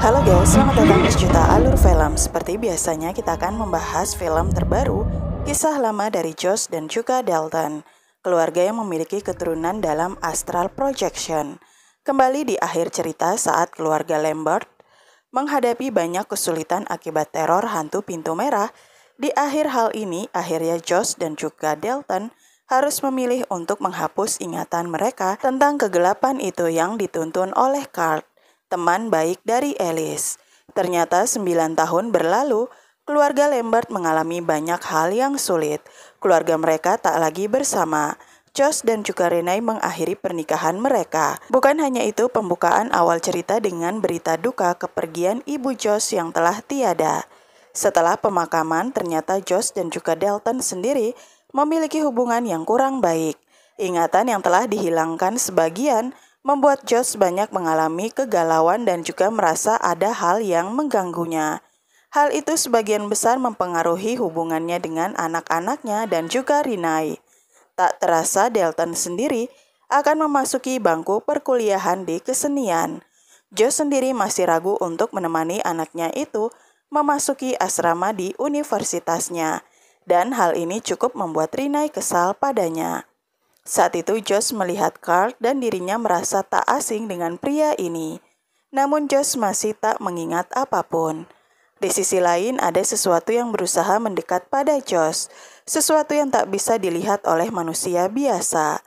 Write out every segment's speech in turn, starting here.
Halo guys, selamat datang di juta Alur Film. Seperti biasanya kita akan membahas film terbaru, kisah lama dari Josh dan juga Dalton, keluarga yang memiliki keturunan dalam astral projection. Kembali di akhir cerita saat keluarga Lambert menghadapi banyak kesulitan akibat teror hantu pintu merah, di akhir hal ini akhirnya Josh dan juga Dalton harus memilih untuk menghapus ingatan mereka tentang kegelapan itu yang dituntun oleh Carl teman baik dari Elis. Ternyata 9 tahun berlalu, keluarga Lambert mengalami banyak hal yang sulit. Keluarga mereka tak lagi bersama. Jos dan juga Renai mengakhiri pernikahan mereka. Bukan hanya itu, pembukaan awal cerita dengan berita duka kepergian ibu Jos yang telah tiada. Setelah pemakaman, ternyata Jos dan juga Dalton sendiri memiliki hubungan yang kurang baik. Ingatan yang telah dihilangkan sebagian membuat Josh banyak mengalami kegalauan dan juga merasa ada hal yang mengganggunya. Hal itu sebagian besar mempengaruhi hubungannya dengan anak-anaknya dan juga Rinai. Tak terasa Delton sendiri akan memasuki bangku perkuliahan di kesenian. Josh sendiri masih ragu untuk menemani anaknya itu memasuki asrama di universitasnya, dan hal ini cukup membuat Rinai kesal padanya. Saat itu Josh melihat Carl dan dirinya merasa tak asing dengan pria ini. Namun Josh masih tak mengingat apapun. Di sisi lain ada sesuatu yang berusaha mendekat pada Josh, sesuatu yang tak bisa dilihat oleh manusia biasa.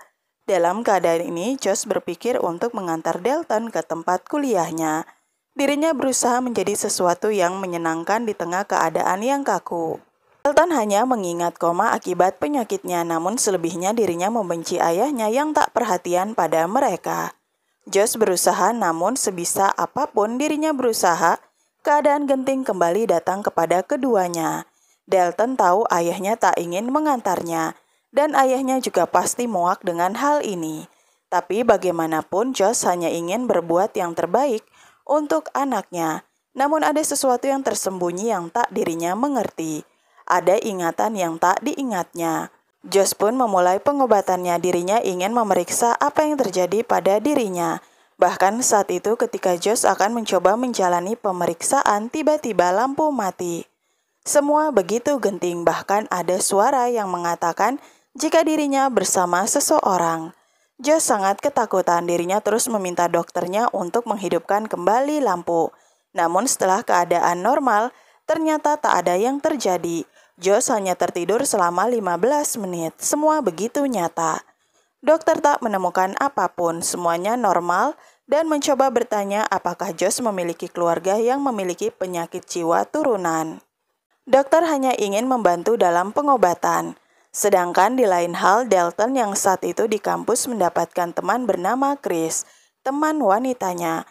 Dalam keadaan ini, Josh berpikir untuk mengantar Dalton ke tempat kuliahnya. Dirinya berusaha menjadi sesuatu yang menyenangkan di tengah keadaan yang kaku. Elton hanya mengingat koma akibat penyakitnya, namun selebihnya dirinya membenci ayahnya yang tak perhatian pada mereka. Josh berusaha, namun sebisa apapun dirinya berusaha, keadaan genting kembali datang kepada keduanya. Dalton tahu ayahnya tak ingin mengantarnya, dan ayahnya juga pasti muak dengan hal ini. Tapi bagaimanapun, Josh hanya ingin berbuat yang terbaik untuk anaknya. Namun ada sesuatu yang tersembunyi yang tak dirinya mengerti ada ingatan yang tak diingatnya. Jos pun memulai pengobatannya. Dirinya ingin memeriksa apa yang terjadi pada dirinya. Bahkan saat itu ketika Jos akan mencoba menjalani pemeriksaan, tiba-tiba lampu mati. Semua begitu genting, bahkan ada suara yang mengatakan jika dirinya bersama seseorang. Jos sangat ketakutan, dirinya terus meminta dokternya untuk menghidupkan kembali lampu. Namun setelah keadaan normal, ternyata tak ada yang terjadi. Jos hanya tertidur selama 15 menit. Semua begitu nyata. Dokter tak menemukan apapun, semuanya normal dan mencoba bertanya apakah Jos memiliki keluarga yang memiliki penyakit jiwa turunan. Dokter hanya ingin membantu dalam pengobatan. Sedangkan di lain hal, Dalton yang saat itu di kampus mendapatkan teman bernama Chris, teman wanitanya.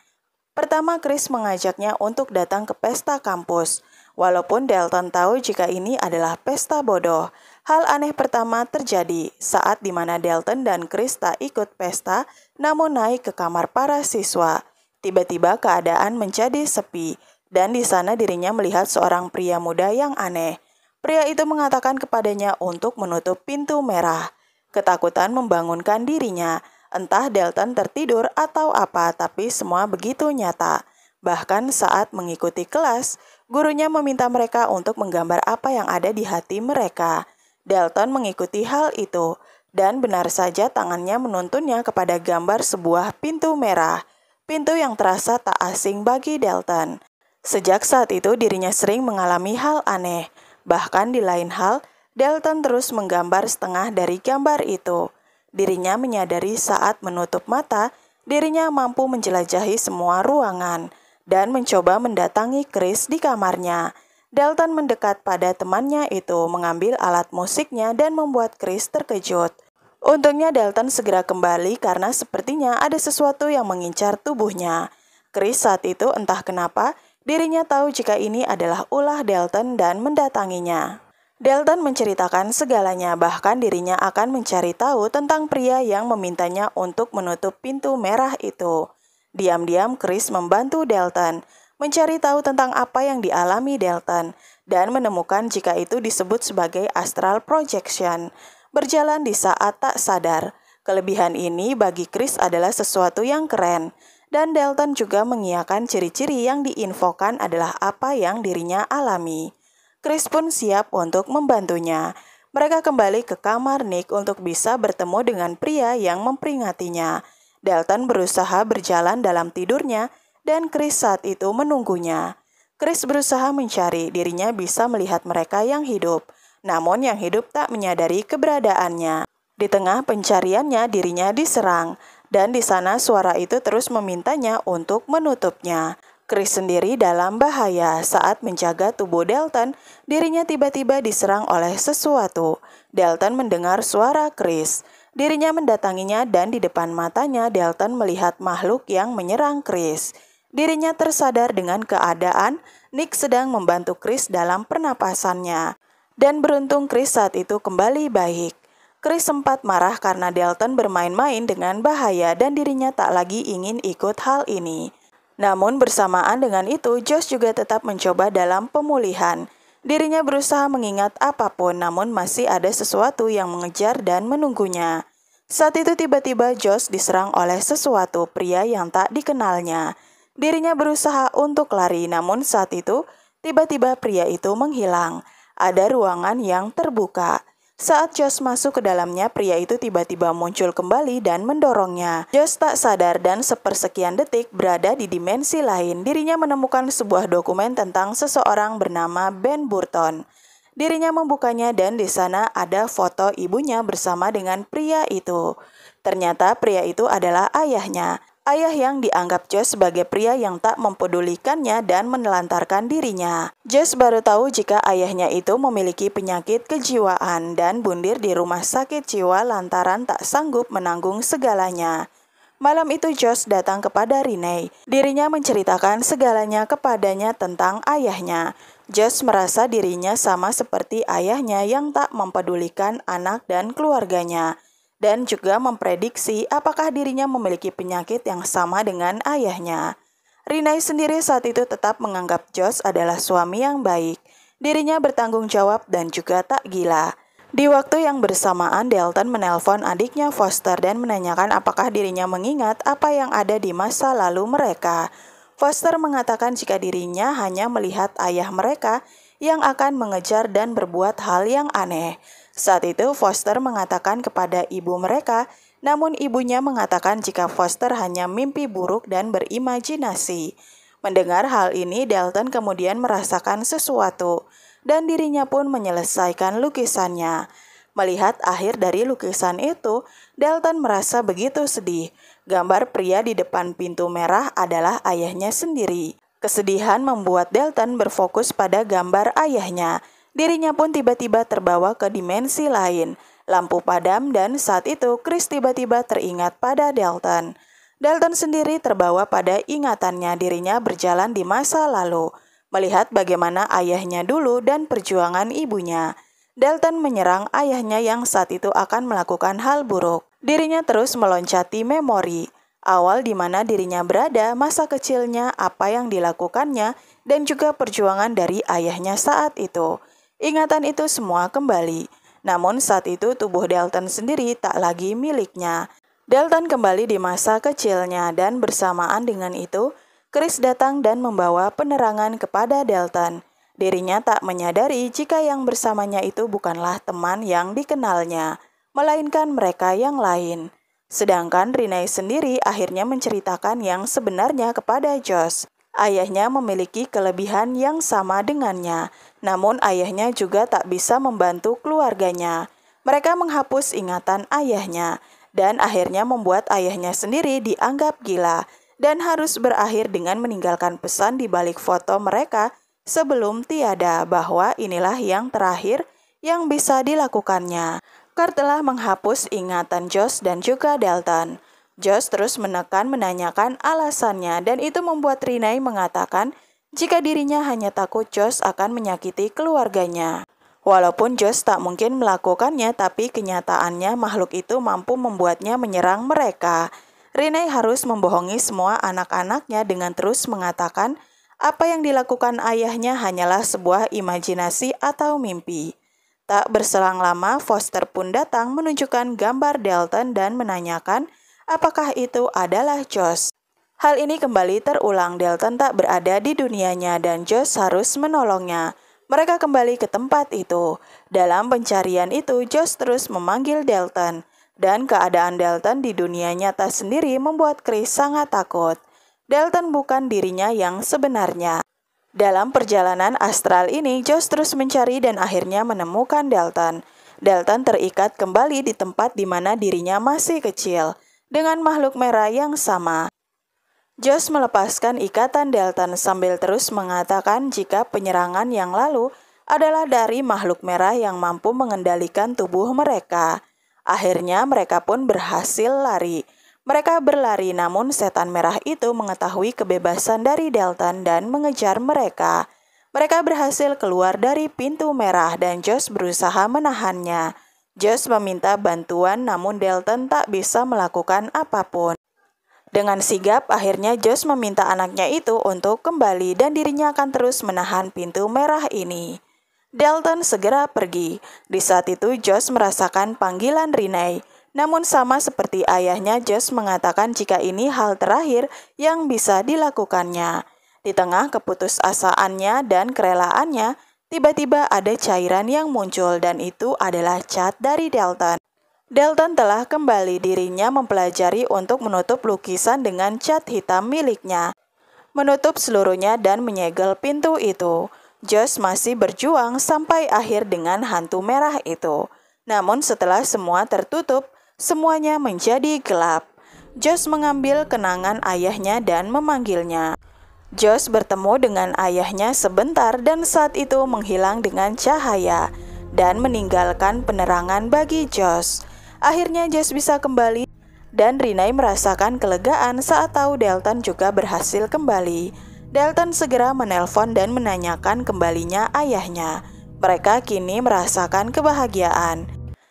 Pertama, Chris mengajaknya untuk datang ke pesta kampus – Walaupun Dalton tahu jika ini adalah pesta bodoh, hal aneh pertama terjadi saat di mana Dalton dan Krista ikut pesta namun naik ke kamar para siswa. Tiba-tiba keadaan menjadi sepi dan di sana dirinya melihat seorang pria muda yang aneh. Pria itu mengatakan kepadanya untuk menutup pintu merah. Ketakutan membangunkan dirinya. Entah Dalton tertidur atau apa, tapi semua begitu nyata. Bahkan saat mengikuti kelas, Gurunya meminta mereka untuk menggambar apa yang ada di hati mereka. Dalton mengikuti hal itu, dan benar saja tangannya menuntunnya kepada gambar sebuah pintu merah, pintu yang terasa tak asing bagi Dalton. Sejak saat itu dirinya sering mengalami hal aneh, bahkan di lain hal, Dalton terus menggambar setengah dari gambar itu. Dirinya menyadari saat menutup mata, dirinya mampu menjelajahi semua ruangan dan mencoba mendatangi Chris di kamarnya. Dalton mendekat pada temannya itu, mengambil alat musiknya dan membuat Chris terkejut. Untungnya Dalton segera kembali karena sepertinya ada sesuatu yang mengincar tubuhnya. Chris saat itu entah kenapa dirinya tahu jika ini adalah ulah Dalton dan mendatanginya. Dalton menceritakan segalanya, bahkan dirinya akan mencari tahu tentang pria yang memintanya untuk menutup pintu merah itu. Diam-diam Chris membantu Dalton mencari tahu tentang apa yang dialami Dalton dan menemukan jika itu disebut sebagai astral projection, berjalan di saat tak sadar. Kelebihan ini bagi Chris adalah sesuatu yang keren, dan Dalton juga mengiakan ciri-ciri yang diinfokan adalah apa yang dirinya alami. Chris pun siap untuk membantunya. Mereka kembali ke kamar Nick untuk bisa bertemu dengan pria yang memperingatinya. Dalton berusaha berjalan dalam tidurnya dan Chris saat itu menunggunya. Chris berusaha mencari dirinya bisa melihat mereka yang hidup, namun yang hidup tak menyadari keberadaannya. Di tengah pencariannya dirinya diserang, dan di sana suara itu terus memintanya untuk menutupnya. Chris sendiri dalam bahaya saat menjaga tubuh Dalton, dirinya tiba-tiba diserang oleh sesuatu. Dalton mendengar suara Chris. Dirinya mendatanginya dan di depan matanya Dalton melihat makhluk yang menyerang Chris. Dirinya tersadar dengan keadaan Nick sedang membantu Chris dalam pernapasannya. Dan beruntung Chris saat itu kembali baik. Chris sempat marah karena Dalton bermain-main dengan bahaya dan dirinya tak lagi ingin ikut hal ini. Namun bersamaan dengan itu, Josh juga tetap mencoba dalam pemulihan. Dirinya berusaha mengingat apapun, namun masih ada sesuatu yang mengejar dan menunggunya. Saat itu tiba-tiba Josh diserang oleh sesuatu pria yang tak dikenalnya. Dirinya berusaha untuk lari, namun saat itu tiba-tiba pria itu menghilang. Ada ruangan yang terbuka. Saat Josh masuk ke dalamnya, pria itu tiba-tiba muncul kembali dan mendorongnya. Josh tak sadar dan sepersekian detik berada di dimensi lain. Dirinya menemukan sebuah dokumen tentang seseorang bernama Ben Burton. Dirinya membukanya dan di sana ada foto ibunya bersama dengan pria itu. Ternyata pria itu adalah ayahnya ayah yang dianggap Jess sebagai pria yang tak mempedulikannya dan menelantarkan dirinya. Jess baru tahu jika ayahnya itu memiliki penyakit kejiwaan dan bundir di rumah sakit jiwa lantaran tak sanggup menanggung segalanya. Malam itu Josh datang kepada Rene. Dirinya menceritakan segalanya kepadanya tentang ayahnya. Josh merasa dirinya sama seperti ayahnya yang tak mempedulikan anak dan keluarganya dan juga memprediksi apakah dirinya memiliki penyakit yang sama dengan ayahnya. Rinai sendiri saat itu tetap menganggap Josh adalah suami yang baik. Dirinya bertanggung jawab dan juga tak gila. Di waktu yang bersamaan, Dalton menelpon adiknya Foster dan menanyakan apakah dirinya mengingat apa yang ada di masa lalu mereka. Foster mengatakan jika dirinya hanya melihat ayah mereka yang akan mengejar dan berbuat hal yang aneh. Saat itu, Foster mengatakan kepada ibu mereka, namun ibunya mengatakan jika Foster hanya mimpi buruk dan berimajinasi. Mendengar hal ini, Dalton kemudian merasakan sesuatu, dan dirinya pun menyelesaikan lukisannya. Melihat akhir dari lukisan itu, Dalton merasa begitu sedih. Gambar pria di depan pintu merah adalah ayahnya sendiri. Kesedihan membuat Dalton berfokus pada gambar ayahnya. Dirinya pun tiba-tiba terbawa ke dimensi lain. Lampu padam dan saat itu Chris tiba-tiba teringat pada Dalton. Dalton sendiri terbawa pada ingatannya dirinya berjalan di masa lalu, melihat bagaimana ayahnya dulu dan perjuangan ibunya. Dalton menyerang ayahnya yang saat itu akan melakukan hal buruk. Dirinya terus meloncati memori awal di mana dirinya berada, masa kecilnya, apa yang dilakukannya, dan juga perjuangan dari ayahnya saat itu. Ingatan itu semua kembali. Namun saat itu tubuh Dalton sendiri tak lagi miliknya. Dalton kembali di masa kecilnya dan bersamaan dengan itu, Chris datang dan membawa penerangan kepada Dalton. Dirinya tak menyadari jika yang bersamanya itu bukanlah teman yang dikenalnya, melainkan mereka yang lain. Sedangkan Rinai sendiri akhirnya menceritakan yang sebenarnya kepada Jos. Ayahnya memiliki kelebihan yang sama dengannya, namun ayahnya juga tak bisa membantu keluarganya. Mereka menghapus ingatan ayahnya, dan akhirnya membuat ayahnya sendiri dianggap gila dan harus berakhir dengan meninggalkan pesan di balik foto mereka sebelum tiada bahwa inilah yang terakhir yang bisa dilakukannya. Tucker telah menghapus ingatan Josh dan juga Dalton. Josh terus menekan menanyakan alasannya dan itu membuat Rinai mengatakan jika dirinya hanya takut Josh akan menyakiti keluarganya. Walaupun Josh tak mungkin melakukannya tapi kenyataannya makhluk itu mampu membuatnya menyerang mereka. Rinai harus membohongi semua anak-anaknya dengan terus mengatakan apa yang dilakukan ayahnya hanyalah sebuah imajinasi atau mimpi. Tak berselang lama, Foster pun datang menunjukkan gambar Dalton dan menanyakan apakah itu adalah Josh. Hal ini kembali terulang, Dalton tak berada di dunianya dan Josh harus menolongnya. Mereka kembali ke tempat itu. Dalam pencarian itu, Josh terus memanggil Dalton. Dan keadaan Dalton di dunia nyata sendiri membuat Chris sangat takut. Dalton bukan dirinya yang sebenarnya. Dalam perjalanan astral ini, Josh terus mencari dan akhirnya menemukan Dalton. Dalton terikat kembali di tempat di mana dirinya masih kecil, dengan makhluk merah yang sama. Josh melepaskan ikatan Dalton sambil terus mengatakan jika penyerangan yang lalu adalah dari makhluk merah yang mampu mengendalikan tubuh mereka. Akhirnya mereka pun berhasil lari mereka berlari namun setan merah itu mengetahui kebebasan dari Dalton dan mengejar mereka. Mereka berhasil keluar dari pintu merah dan Josh berusaha menahannya. Josh meminta bantuan namun Dalton tak bisa melakukan apapun. Dengan sigap, akhirnya Josh meminta anaknya itu untuk kembali dan dirinya akan terus menahan pintu merah ini. Dalton segera pergi. Di saat itu, Josh merasakan panggilan Renee. Namun sama seperti ayahnya, Jess mengatakan jika ini hal terakhir yang bisa dilakukannya. Di tengah keputusasaannya dan kerelaannya, tiba-tiba ada cairan yang muncul dan itu adalah cat dari Dalton. Dalton telah kembali dirinya mempelajari untuk menutup lukisan dengan cat hitam miliknya. Menutup seluruhnya dan menyegel pintu itu. Josh masih berjuang sampai akhir dengan hantu merah itu. Namun setelah semua tertutup, Semuanya menjadi gelap. Jos mengambil kenangan ayahnya dan memanggilnya. Jos bertemu dengan ayahnya sebentar dan saat itu menghilang dengan cahaya dan meninggalkan penerangan bagi Jos. Akhirnya Jos bisa kembali dan Rinai merasakan kelegaan saat tahu Delton juga berhasil kembali. Delton segera menelpon dan menanyakan kembalinya ayahnya. Mereka kini merasakan kebahagiaan.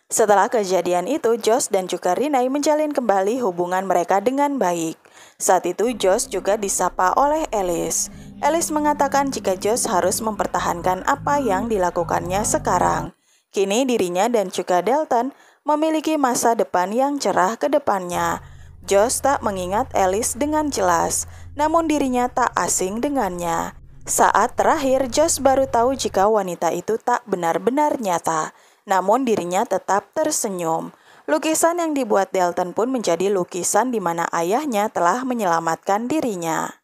Setelah kejadian itu, Josh dan juga Rinai menjalin kembali hubungan mereka dengan baik. Saat itu, Josh juga disapa oleh Alice. Alice mengatakan jika Josh harus mempertahankan apa yang dilakukannya sekarang. Kini dirinya dan juga Dalton memiliki masa depan yang cerah ke depannya. Josh tak mengingat Alice dengan jelas, namun dirinya tak asing dengannya. Saat terakhir, Josh baru tahu jika wanita itu tak benar-benar nyata namun dirinya tetap tersenyum. Lukisan yang dibuat Dalton pun menjadi lukisan di mana ayahnya telah menyelamatkan dirinya.